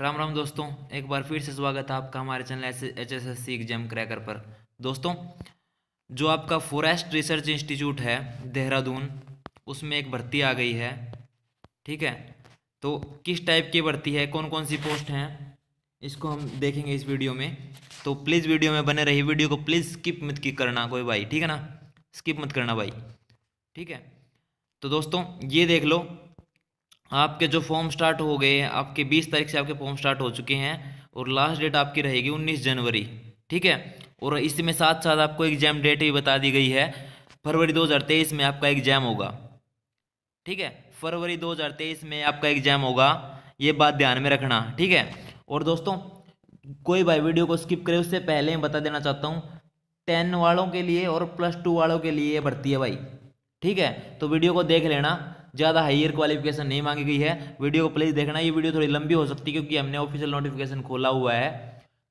राम राम दोस्तों एक बार फिर से स्वागत है आपका हमारे channel H S S C exam cracker पर दोस्तों जो आपका फॉरेस्ट रिसर्च इंस्टीट्यूट है देहरादून उसमें एक भर्ती आ गई है ठीक है तो किस टाइप की भर्ती है कौन कौन सी पोस्ट हैं इसको हम देखेंगे इस वीडियो में तो प्लीज़ वीडियो में बने रही वीडियो को प्लीज़ स्किप मत की करना कोई भाई ठीक है ना स्किप मत करना भाई ठीक है तो दोस्तों ये देख लो आपके जो फॉर्म स्टार्ट हो गए हैं आपके बीस तारीख से आपके फॉर्म स्टार्ट हो चुके हैं और लास्ट डेट आपकी रहेगी उन्नीस जनवरी ठीक है और इसमें साथ साथ आपको एग्जाम डेट भी बता दी गई है फरवरी 2023 में आपका एग्जाम होगा ठीक है फरवरी 2023 में आपका एग्जाम होगा ये बात ध्यान में रखना ठीक है और दोस्तों कोई भाई वीडियो को स्किप करे उससे पहले मैं बता देना चाहता हूँ टेन वालों के लिए और प्लस टू वालों के लिए भर्ती है भाई ठीक है तो वीडियो को देख लेना ज़्यादा हायर क्वालिफिकेशन नहीं मांगी गई है वीडियो को प्लीज़ देखना ये वीडियो थोड़ी लंबी हो सकती है क्योंकि हमने ऑफिशियल नोटिफिकेशन खोला हुआ है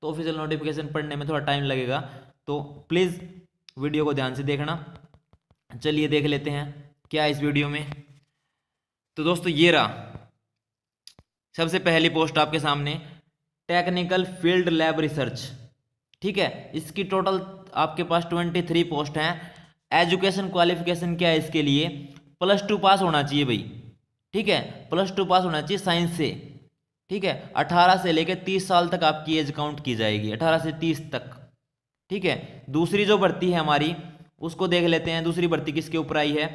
तो ऑफिशियल नोटिफिकेशन पढ़ने में थोड़ा टाइम लगेगा तो प्लीज़ वीडियो को ध्यान से देखना चलिए देख लेते हैं क्या इस वीडियो में तो दोस्तों ये रहा सबसे पहली पोस्ट आपके सामने टेक्निकल फील्ड लैब रिसर्च ठीक है इसकी टोटल आपके पास ट्वेंटी थ्री पोस्ट हैं एजुकेशन क्वालिफिकेशन क्या है इसके लिए प्लस टू पास होना चाहिए भाई ठीक है प्लस टू पास होना चाहिए साइंस से ठीक है अठारह से लेकर तीस साल तक आपकी एज काउंट की जाएगी अठारह से तीस तक ठीक है दूसरी जो भर्ती है हमारी उसको देख लेते हैं दूसरी भर्ती किसके ऊपर आई है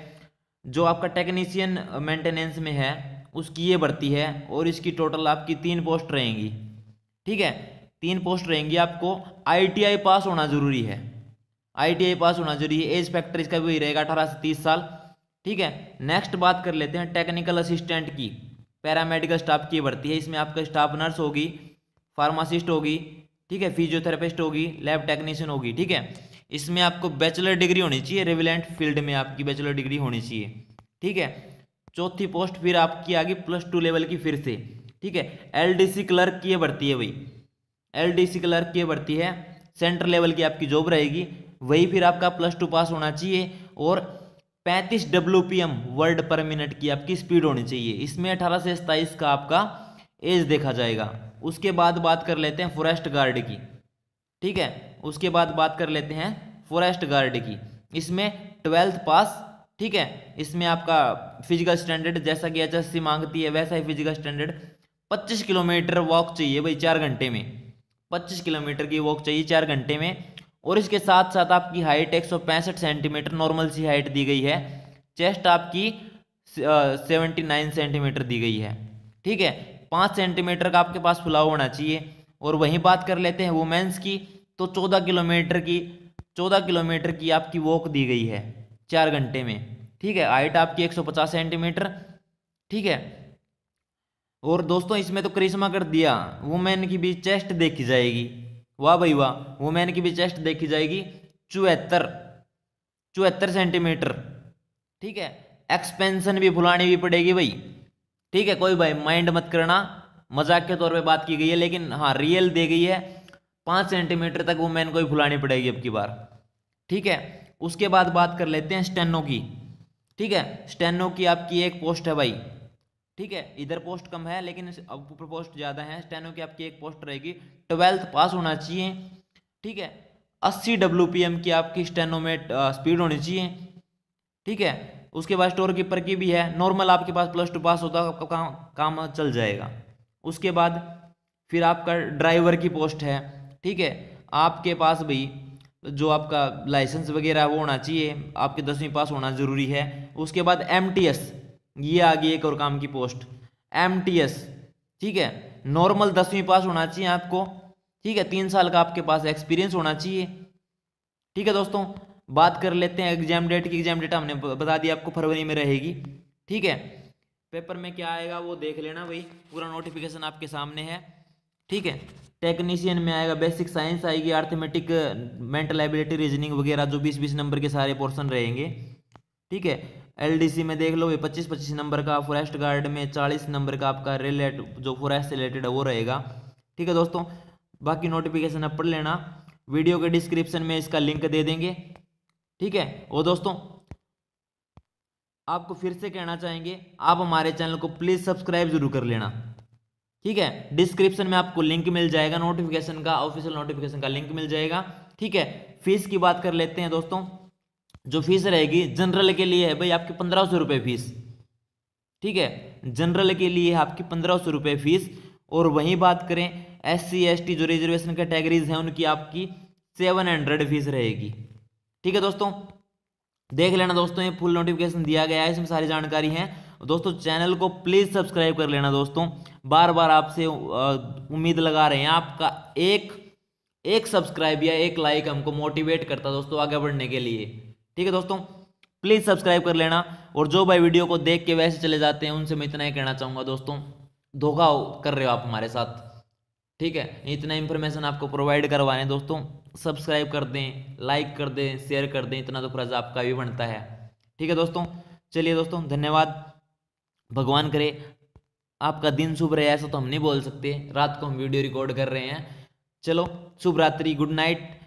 जो आपका टेक्नीशियन मेंटेनेंस में है उसकी ये भर्ती है और इसकी टोटल आपकी तीन पोस्ट रहेंगी ठीक है तीन पोस्ट रहेंगी आपको आईटीआई पास होना ज़रूरी है आईटीआई पास होना जरूरी है एज फैक्टर इसका भी वही रहेगा अठारह से तीस साल ठीक है नेक्स्ट बात कर लेते हैं टेक्निकल असिस्टेंट की पैरामेडिकल स्टाफ की भर्ती है इसमें आपका स्टाफ नर्स होगी फार्मासिस्ट होगी ठीक है फिजियोथेरापिस्ट होगी लैब टेक्नीशियन होगी ठीक है इसमें आपको बैचलर डिग्री होनी चाहिए रेविलेंट फील्ड में आपकी बैचलर डिग्री होनी चाहिए ठीक है चौथी पोस्ट फिर आपकी आ गई प्लस टू लेवल की फिर से ठीक है एलडीसी क्लर्क की भर्ती है डी एलडीसी क्लर्क की भर्ती है सेंट्रल लेवल की आपकी जॉब रहेगी वही फिर आपका प्लस टू पास होना चाहिए और पैंतीस डब्ल्यू वर्ड पर मिनट की आपकी स्पीड होनी चाहिए इसमें अठारह से सत्ताईस का आपका एज देखा जाएगा उसके बाद बात कर लेते हैं फॉरेस्ट गार्ड की ठीक है उसके बाद बात कर लेते हैं फॉरेस्ट गार्ड की इसमें ट्वेल्थ पास ठीक है इसमें आपका फिजिकल स्टैंडर्ड जैसा कि एच एस मांगती है वैसा ही फिजिकल स्टैंडर्ड पच्चीस किलोमीटर वॉक चाहिए भाई चार घंटे में पच्चीस किलोमीटर की वॉक चाहिए चार घंटे में और इसके साथ साथ आपकी हाइट एक सेंटीमीटर नॉर्मल सी हाइट दी गई है चेस्ट आपकी सेवेंटी नाइन सेंटीमीटर दी गई है ठीक है पाँच सेंटीमीटर का आपके पास फुलाव होना चाहिए और वहीं बात कर लेते हैं वुमेंस की तो चौदह किलोमीटर की चौदह किलोमीटर की आपकी वॉक दी गई है चार घंटे में ठीक है हाइट आपकी एक सौ पचास सेंटीमीटर ठीक है और दोस्तों इसमें तो करिश्मा कर दिया वुमेन की भी चेस्ट देखी जाएगी वाह भाई वाह वुमेन की भी चेस्ट देखी जाएगी चुहत्तर चुहत्तर सेंटीमीटर ठीक है एक्सपेंशन भी फुलानी भी पड़ेगी भाई ठीक है कोई भाई माइंड मत करना मजाक के तौर पे बात की गई है लेकिन हाँ रियल दे गई है पाँच सेंटीमीटर तक वुमेन को भी फुलानी पड़ेगी अब की बार ठीक है उसके बाद बात कर लेते हैं स्टेनो की ठीक है स्टेनो की आपकी एक पोस्ट है भाई ठीक है इधर पोस्ट कम है लेकिन ऊपर पोस्ट ज़्यादा है स्टेनो की आपकी एक पोस्ट रहेगी ट्वेल्थ पास होना चाहिए ठीक है अस्सी डब्ल्यू की आपकी स्टेनो में स्पीड होनी चाहिए ठीक है उसके बाद स्टोर कीपर की भी है नॉर्मल आपके पास प्लस टू पास होता है आपका काम काम चल जाएगा उसके बाद फिर आपका ड्राइवर की पोस्ट है ठीक है आपके पास भी जो आपका लाइसेंस वगैरह वो होना चाहिए आपके दसवीं पास होना ज़रूरी है उसके बाद एम टी एस ये आ गई एक और काम की पोस्ट एम ठीक है नॉर्मल दसवीं पास होना चाहिए आपको ठीक है तीन साल का आपके पास एक्सपीरियंस होना चाहिए ठीक है दोस्तों बात कर लेते हैं एग्जाम डेट की एग्जाम डेट हमने बता दिया आपको फरवरी में रहेगी ठीक है पेपर में क्या आएगा वो देख लेना भाई पूरा नोटिफिकेशन आपके सामने है ठीक है टेक्नीशियन में आएगा बेसिक साइंस आएगी आर्थमेटिक मेंटल एबिलिटी रीजनिंग वगैरह जो बीस बीस नंबर के सारे पोर्सन रहेंगे ठीक है एलडीसी में देख लो ये पच्चीस पच्चीस नंबर का फॉरेस्ट गार्ड में चालीस नंबर का आपका रिलेट जो फॉरेस्ट से रिलेटेड है वो रहेगा ठीक है दोस्तों बाकी नोटिफिकेशन आप पढ़ लेना वीडियो के डिस्क्रिप्शन में इसका लिंक दे देंगे ठीक है और दोस्तों आपको फिर से कहना चाहेंगे आप हमारे चैनल को प्लीज़ सब्सक्राइब जरूर कर लेना ठीक है डिस्क्रिप्शन में आपको लिंक मिल जाएगा नोटिफिकेशन का ऑफिशियल नोटिफिकेशन का लिंक मिल जाएगा ठीक है फीस की बात कर लेते हैं दोस्तों जो फीस रहेगी जनरल के लिए है भाई आपकी पंद्रह सौ रुपये फीस ठीक है जनरल के लिए आपकी पंद्रह सौ रुपये फीस और वहीं बात करें एस सी एस टी जो रिजर्वेशन कैटेगरीज हैं उनकी आपकी सेवन हंड्रेड फीस रहेगी ठीक है दोस्तों देख लेना दोस्तों ये फुल नोटिफिकेशन दिया गया है इसमें सारी जानकारी है दोस्तों चैनल को प्लीज़ सब्सक्राइब कर लेना दोस्तों बार बार आपसे उम्मीद लगा रहे हैं आपका एक एक सब्सक्राइब या एक लाइक हमको मोटिवेट करता दोस्तों आगे बढ़ने के लिए ठीक है दोस्तों प्लीज़ सब्सक्राइब कर लेना और जो भाई वीडियो को देख के वैसे चले जाते हैं उनसे मैं इतना ही कहना चाहूंगा दोस्तों धोखा कर रहे हो आप हमारे साथ ठीक है इतना इन्फॉर्मेशन आपको प्रोवाइड करवाने दोस्तों सब्सक्राइब कर दें लाइक कर दें शेयर कर दें इतना तो फर्ज आपका भी बनता है ठीक है दोस्तों चलिए दोस्तों धन्यवाद भगवान करे आपका दिन शुभ रहे ऐसा तो हम नहीं बोल सकते रात को हम वीडियो रिकॉर्ड कर रहे हैं चलो शुभ रात्रि गुड नाइट